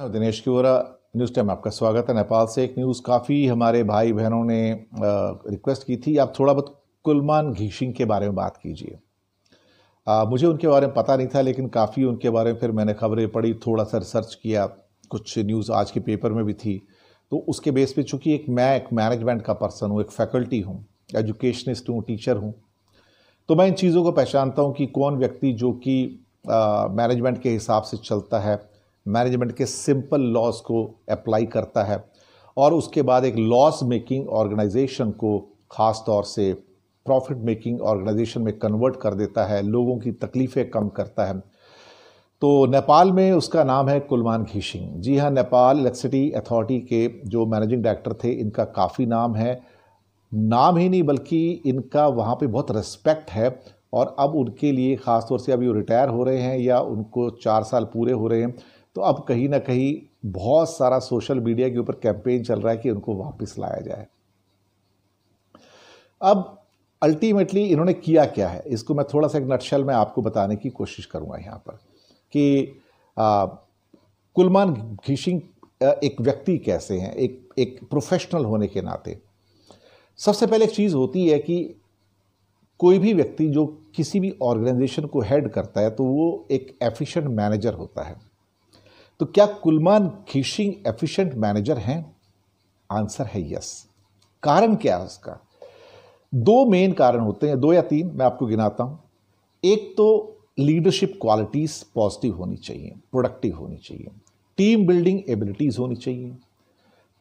हाँ, दिनेश की ओरा news time आपका स्वागत है नेपाल से एक न्यूज़ काफ़ी हमारे भाई बहनों ने रिक्वेस्ट की थी आप थोड़ा बहुत कुलमान घीशिंग के बारे में बात कीजिए मुझे उनके बारे में पता नहीं था लेकिन काफ़ी उनके बारे में फिर मैंने खबरें पढ़ी थोड़ा सा रिसर्च किया कुछ न्यूज़ आज के पेपर में भी थी तो उसके बेस पे चूँकि एक मैं एक मैनेजमेंट का पर्सन हूँ एक फैकल्टी हूँ एजुकेशनिस्ट हूँ टीचर हूँ तो मैं इन चीज़ों को पहचानता हूँ कि कौन व्यक्ति जो कि मैनेजमेंट के हिसाब से चलता है मैनेजमेंट के सिंपल लॉस को अप्लाई करता है और उसके बाद एक लॉस मेकिंग ऑर्गेनाइजेशन को ख़ास तौर से प्रॉफिट मेकिंग ऑर्गेनाइजेशन में कन्वर्ट कर देता है लोगों की तकलीफ़ें कम करता है तो नेपाल में उसका नाम है कुलमान घीशिंग जी हाँ नेपाल इलेक्ट्रिसिटी अथॉरिटी के जो मैनेजिंग डायरेक्टर थे इनका काफ़ी नाम है नाम ही नहीं बल्कि इनका वहाँ पे बहुत रिस्पेक्ट है और अब उनके लिए ख़ास तौर से अभी वो रिटायर हो रहे हैं या उनको चार साल पूरे हो रहे हैं तो अब कहीं ना कहीं बहुत सारा सोशल मीडिया के ऊपर कैंपेन चल रहा है कि उनको वापस लाया जाए अब अल्टीमेटली इन्होंने किया क्या है इसको मैं थोड़ा सा एक नटशल में आपको बताने की कोशिश करूंगा यहाँ पर कि आ, कुलमान घिशिंग एक व्यक्ति कैसे हैं एक एक प्रोफेशनल होने के नाते सबसे पहले एक चीज़ होती है कि कोई भी व्यक्ति जो किसी भी ऑर्गेनाइजेशन को हेड करता है तो वो एक एफिशिएंट मैनेजर होता है तो क्या कुलमान खीशिंग एफिशिएंट मैनेजर हैं आंसर है यस कारण क्या है उसका दो मेन कारण होते हैं दो या तीन मैं आपको गिनाता हूं एक तो लीडरशिप क्वालिटीज़ पॉजिटिव होनी चाहिए प्रोडक्टिव होनी चाहिए टीम बिल्डिंग एबिलिटीज़ होनी चाहिए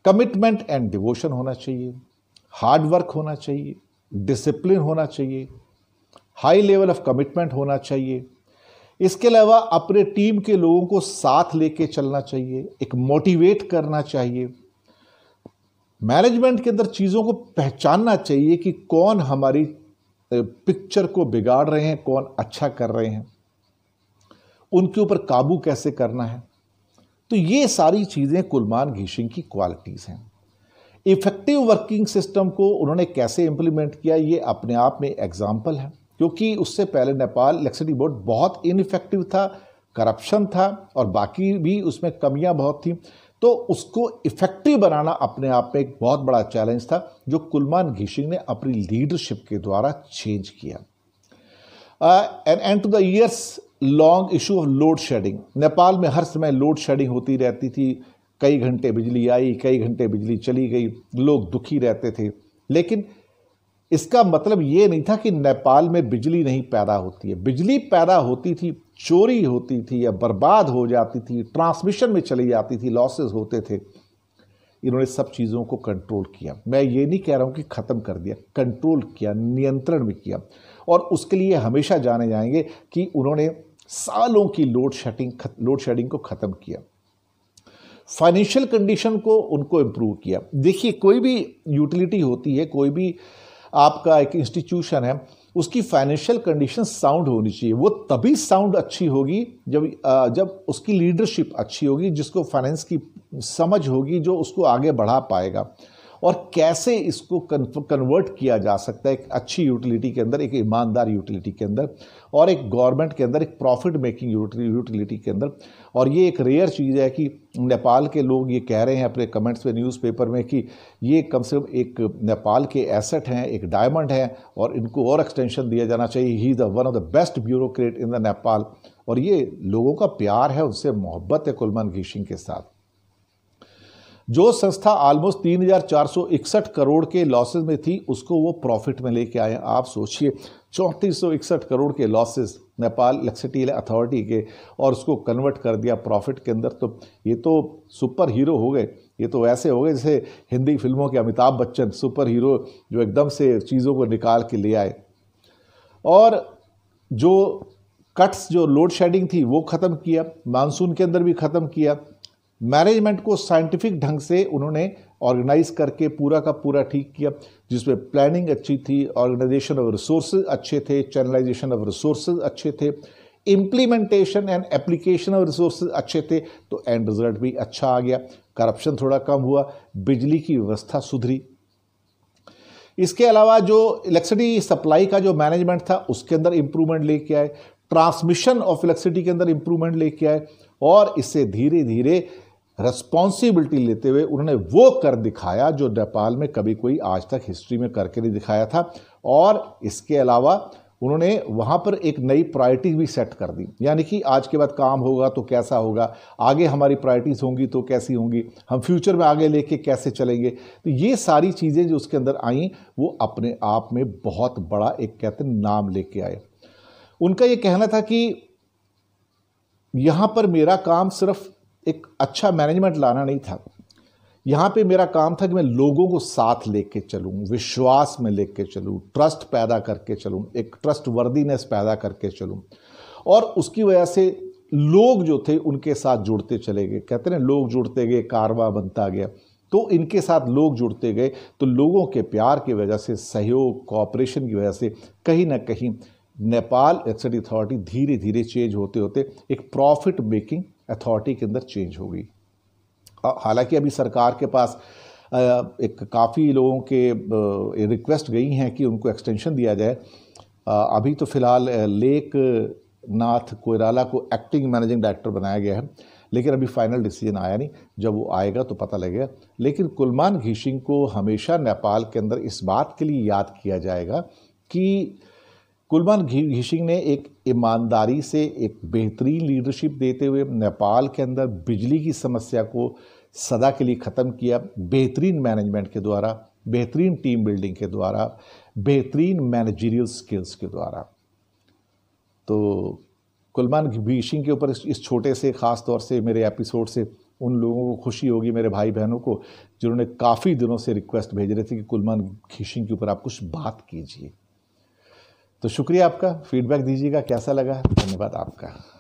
कमिटमेंट एंड डिवोशन होना चाहिए हार्ड वर्क होना चाहिए डिसिप्लिन होना चाहिए हाई लेवल ऑफ कमिटमेंट होना चाहिए इसके अलावा अपने टीम के लोगों को साथ लेके चलना चाहिए एक मोटिवेट करना चाहिए मैनेजमेंट के अंदर चीज़ों को पहचानना चाहिए कि कौन हमारी पिक्चर को बिगाड़ रहे हैं कौन अच्छा कर रहे हैं उनके ऊपर काबू कैसे करना है तो ये सारी चीज़ें कुलमान घीशिंग की क्वालिटीज़ हैं इफ़ेक्टिव वर्किंग सिस्टम को उन्होंने कैसे इम्प्लीमेंट किया ये अपने आप में एग्जाम्पल है क्योंकि उससे पहले नेपाल इलेक्ट्रिसिटी बोर्ड बहुत इनफेक्टिव था करप्शन था और बाकी भी उसमें कमियां बहुत थी तो उसको इफेक्टिव बनाना अपने आप में एक बहुत बड़ा चैलेंज था जो कुलमान घीशिंग ने अपनी लीडरशिप के द्वारा चेंज किया and end to the years long issue of load shedding Nepal में हर समय लोड शेडिंग होती रहती थी कई घंटे बिजली आई कई घंटे बिजली चली गई लोग दुखी रहते थे लेकिन इसका मतलब ये नहीं था कि नेपाल में बिजली नहीं पैदा होती है बिजली पैदा होती थी चोरी होती थी या बर्बाद हो जाती थी ट्रांसमिशन में चली जाती थी लॉसेस होते थे इन्होंने सब चीज़ों को कंट्रोल किया मैं ये नहीं कह रहा हूँ कि ख़त्म कर दिया कंट्रोल किया नियंत्रण में किया और उसके लिए हमेशा जाने जाएंगे कि उन्होंने सालों की लोड शेडिंग लोड शेडिंग को ख़त्म किया फाइनेंशियल कंडीशन को उनको इम्प्रूव किया देखिए कोई भी यूटिलिटी होती है कोई भी आपका एक इंस्टीट्यूशन है उसकी फाइनेंशियल कंडीशन साउंड होनी चाहिए वो तभी साउंड अच्छी होगी जब जब उसकी लीडरशिप अच्छी होगी जिसको फाइनेंस की समझ होगी जो उसको आगे बढ़ा पाएगा और कैसे इसको कन्वर्ट किया जा सकता है एक अच्छी यूटिलिटी के अंदर एक ईमानदार यूटिलिटी के अंदर और एक गवर्नमेंट के अंदर एक प्रॉफिट मेकिंग यूटिलिटी के अंदर और ये एक रेयर चीज़ है कि नेपाल के लोग ये कह रहे हैं अपने कमेंट्स में न्यूज़पेपर में कि ये कम से कम एक नेपाल के एसेट हैं एक डायमंड हैं और इनको और एक्सटेंशन दिया जाना चाहिए ही is the one of the best bureaucrat in the Nepal और ये लोगों का प्यार है उनसे मोहब्बत है कुलमन घीशिंग के साथ जो संस्था ऑलमोस्ट इकसठ करोड़ के लॉसेज में थी उसको वो प्रॉफिट में लेके आए आप सोचिए चौंतीस करोड़ के लॉसेस नेपाल लक्सटील अथॉरिटी के और उसको कन्वर्ट कर दिया प्रॉफिट के अंदर तो ये तो सुपर हीरो हो गए ये तो ऐसे हो गए जैसे हिंदी फिल्मों के अमिताभ बच्चन सुपर हीरो जो एकदम से चीज़ों को निकाल के ले आए और जो कट्स जो लोड शेडिंग थी वो ख़त्म किया मानसून के अंदर भी ख़त्म किया मैनेजमेंट को साइंटिफिक ढंग से उन्होंने ऑर्गेनाइज करके पूरा का पूरा ठीक किया जिसमें प्लानिंग अच्छी थी ऑर्गेनाइजेशन ऑफ रिसोर्स अच्छे थे चैनलाइजेशन ऑफ रिसोर्स अच्छे थे implementation and application of resource अच्छे थे तो एंड रिजल्ट भी अच्छा आ गया करप्शन थोड़ा कम हुआ बिजली की व्यवस्था सुधरी इसके अलावा जो इलेक्ट्रिसिटी सप्लाई का जो मैनेजमेंट था उसके अंदर इम्प्रूवमेंट लेके आए ट्रांसमिशन ऑफ इलेक्ट्रिसिटी के अंदर इम्प्रूवमेंट लेके आए और इससे धीरे धीरे रेस्पॉन्सिबिलिटी लेते हुए उन्होंने वो कर दिखाया जो नेपाल में कभी कोई आज तक हिस्ट्री में करके नहीं दिखाया था और इसके अलावा उन्होंने वहाँ पर एक नई प्रायोरिटी भी सेट कर दी यानी कि आज के बाद काम होगा तो कैसा होगा आगे हमारी प्रायोरिटीज़ होंगी तो कैसी होंगी हम फ्यूचर में आगे लेके कैसे चलेंगे तो ये सारी चीज़ें जो उसके अंदर आई वो अपने आप में बहुत बड़ा एक कहते नाम लेके आए उनका ये कहना था कि यहाँ पर मेरा काम सिर्फ एक अच्छा मैनेजमेंट लाना नहीं था यहाँ पे मेरा काम था कि मैं लोगों को साथ लेके चलूँ विश्वास में लेके चलूँ ट्रस्ट पैदा करके चलूँ एक ट्रस्ट वर्दीनेस पैदा करके चलूँ और उसकी वजह से लोग जो थे उनके साथ जुड़ते चले गए कहते ना लोग जुड़ते गए कारवा बनता गया तो इनके साथ लोग जुड़ते गए तो लोगों के प्यार की वजह से सहयोग कॉपरेशन की वजह से कहीं ना कहीं नेपाल एक्साइड अथॉरिटी धीरे धीरे चेंज होते होते एक प्रॉफिट मेकिंग अथॉरिटी के अंदर चेंज होगी हालांकि अभी सरकार के पास एक काफ़ी लोगों के रिक्वेस्ट गई हैं कि उनको एक्सटेंशन दिया जाए अभी तो फिलहाल लेक नाथ कोयराला को एक्टिंग मैनेजिंग डायरेक्टर बनाया गया है लेकिन अभी फाइनल डिसीजन आया नहीं जब वो आएगा तो पता लगेगा लेकिन कुलमान घीशिंग को हमेशा नेपाल के अंदर इस बात के लिए याद किया जाएगा कि कुलमान घिशिंग ने एक ईमानदारी से एक बेहतरीन लीडरशिप देते हुए नेपाल के अंदर बिजली की समस्या को सदा के लिए ख़त्म किया बेहतरीन मैनेजमेंट के द्वारा बेहतरीन टीम बिल्डिंग के द्वारा बेहतरीन मैनेजरियल स्किल्स के द्वारा तो कुलमान घीशिंग के ऊपर इस छोटे से ख़ास तौर से मेरे एपिसोड से उन लोगों को खुशी होगी मेरे भाई बहनों को जिन्होंने काफ़ी दिनों से रिक्वेस्ट भेज रहे थे कि कुलमान घिशिंग के ऊपर आप कुछ बात कीजिए तो शुक्रिया आपका फीडबैक दीजिएगा कैसा लगा धन्यवाद आपका